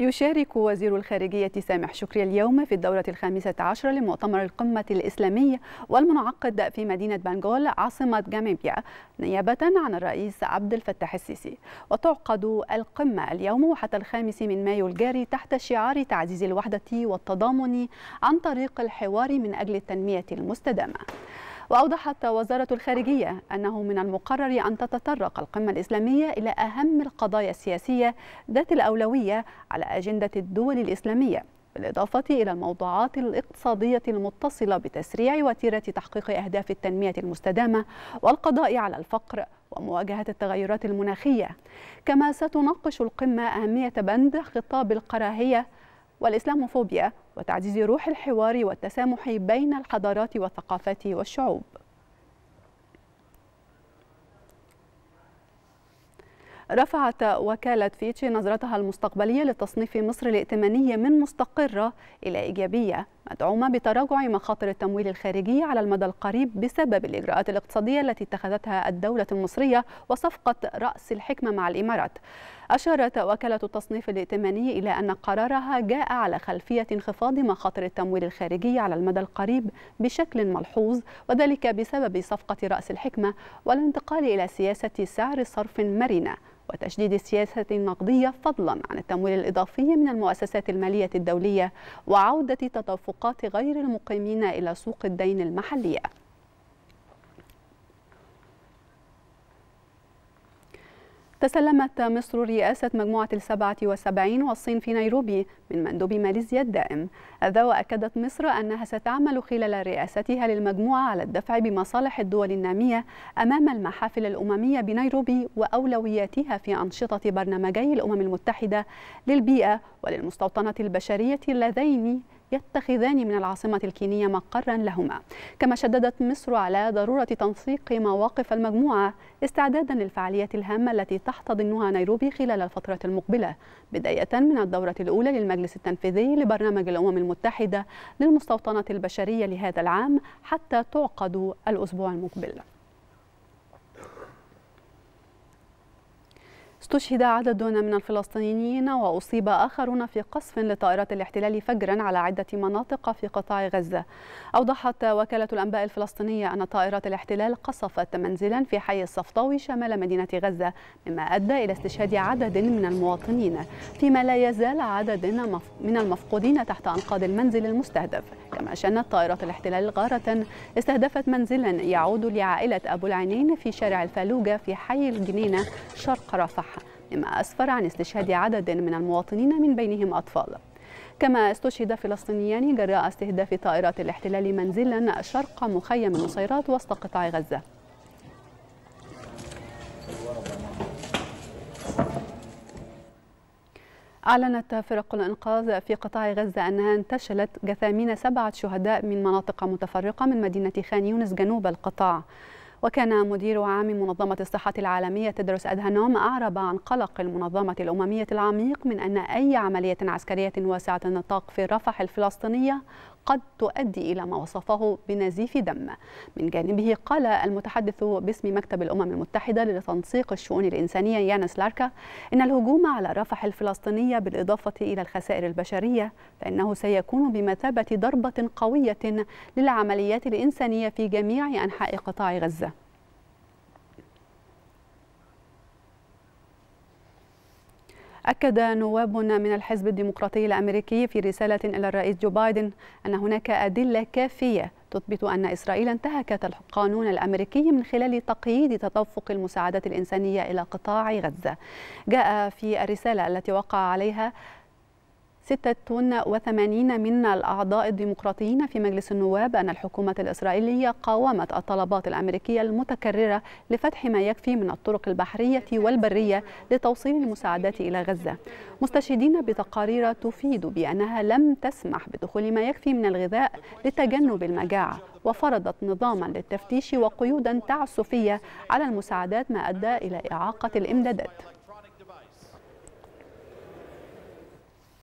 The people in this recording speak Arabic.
يشارك وزير الخارجية سامح شكري اليوم في الدورة الخامسة عشر لمؤتمر القمة الإسلامية والمنعقد في مدينة بنغول عاصمة جامبيا نيابة عن الرئيس عبد الفتاح السيسي وتعقد القمة اليوم وحتى الخامس من مايو الجاري تحت شعار تعزيز الوحدة والتضامن عن طريق الحوار من أجل التنمية المستدامة وأوضحت وزارة الخارجية أنه من المقرر أن تتطرق القمة الإسلامية إلى أهم القضايا السياسية ذات الأولوية على أجندة الدول الإسلامية بالإضافة إلى الموضوعات الاقتصادية المتصلة بتسريع وتيرة تحقيق أهداف التنمية المستدامة والقضاء على الفقر ومواجهة التغيرات المناخية كما ستناقش القمة أهمية بند خطاب الكراهية والإسلاموفوبيا وتعزيز روح الحوار والتسامح بين الحضارات والثقافات والشعوب رفعت وكالة فيتشي نظرتها المستقبلية لتصنيف مصر الائتمانية من مستقرة إلى إيجابية مدعومة بتراجع مخاطر التمويل الخارجي على المدى القريب بسبب الإجراءات الاقتصادية التي اتخذتها الدولة المصرية وصفقة رأس الحكمة مع الإمارات أشارت وكالة التصنيف الائتماني إلى أن قرارها جاء على خلفية انخفاض مخاطر التمويل الخارجي على المدى القريب بشكل ملحوظ وذلك بسبب صفقة رأس الحكمة والانتقال إلى سياسة سعر صرف مرنة وتشديد السياسة النقدية فضلا عن التمويل الإضافي من المؤسسات المالية الدولية وعودة تدفقات غير المقيمين إلى سوق الدين المحلية تسلمت مصر رئاسة مجموعة السبعة والسبعين والصين في نيروبي من مندوب ماليزيا الدائم هذا وأكدت مصر أنها ستعمل خلال رئاستها للمجموعة على الدفع بمصالح الدول النامية أمام المحافل الأممية بنيروبي وأولوياتها في أنشطة برنامجي الأمم المتحدة للبيئة وللمستوطنة البشرية اللذين يتخذان من العاصمة الكينية مقرا لهما كما شددت مصر على ضرورة تنسيق مواقف المجموعة استعدادا للفعاليات الهامة التي تحتضنها نيروبي خلال الفترة المقبلة بداية من الدورة الأولى للمجلس التنفيذي لبرنامج الأمم المتحدة للمستوطنات البشرية لهذا العام حتى تعقد الأسبوع المقبل استشهد عدد من الفلسطينيين وأصيب آخرون في قصف لطائرات الاحتلال فجرا على عدة مناطق في قطاع غزة أوضحت وكالة الأنباء الفلسطينية أن طائرات الاحتلال قصفت منزلا في حي الصفطاوي شمال مدينة غزة مما أدى إلى استشهاد عدد من المواطنين فيما لا يزال عدد من المفقودين تحت أنقاض المنزل المستهدف كما شنت طائرات الاحتلال غارة استهدفت منزلا يعود لعائلة أبو العينين في شارع الفالوجة في حي الجنينة شرق رفح مما أسفر عن استشهاد عدد من المواطنين من بينهم أطفال كما استشهد فلسطينيان جراء استهداف طائرات الاحتلال منزلا شرق مخيم نصيرات وسط قطاع غزة أعلنت فرق الإنقاذ في قطاع غزة أنها انتشلت جثامين سبعة شهداء من مناطق متفرقة من مدينة خان يونس جنوب القطاع وكان مدير عام منظمة الصحة العالمية تدرس أدهانوم أعرب عن قلق المنظمة الأممية العميق من أن أي عملية عسكرية واسعة النطاق في رفح الفلسطينية قد تؤدي إلى ما وصفه بنزيف دم من جانبه قال المتحدث باسم مكتب الأمم المتحدة لتنسيق الشؤون الإنسانية يانس لاركا إن الهجوم على رفح الفلسطينية بالإضافة إلى الخسائر البشرية فإنه سيكون بمثابة ضربة قوية للعمليات الإنسانية في جميع أنحاء قطاع غزة أكد نواب من الحزب الديمقراطي الأمريكي في رسالة إلى الرئيس جو بايدن أن هناك أدلة كافية تثبت أن إسرائيل انتهكت القانون الأمريكي من خلال تقييد تدفق المساعدات الإنسانية إلى قطاع غزة جاء في الرسالة التي وقع عليها 86 من الأعضاء الديمقراطيين في مجلس النواب أن الحكومة الإسرائيلية قاومت الطلبات الأمريكية المتكررة لفتح ما يكفي من الطرق البحرية والبرية لتوصيل المساعدات إلى غزة مستشهدين بتقارير تفيد بأنها لم تسمح بدخول ما يكفي من الغذاء لتجنب المجاعة وفرضت نظاما للتفتيش وقيودا تعسفية على المساعدات ما أدى إلى إعاقة الإمدادات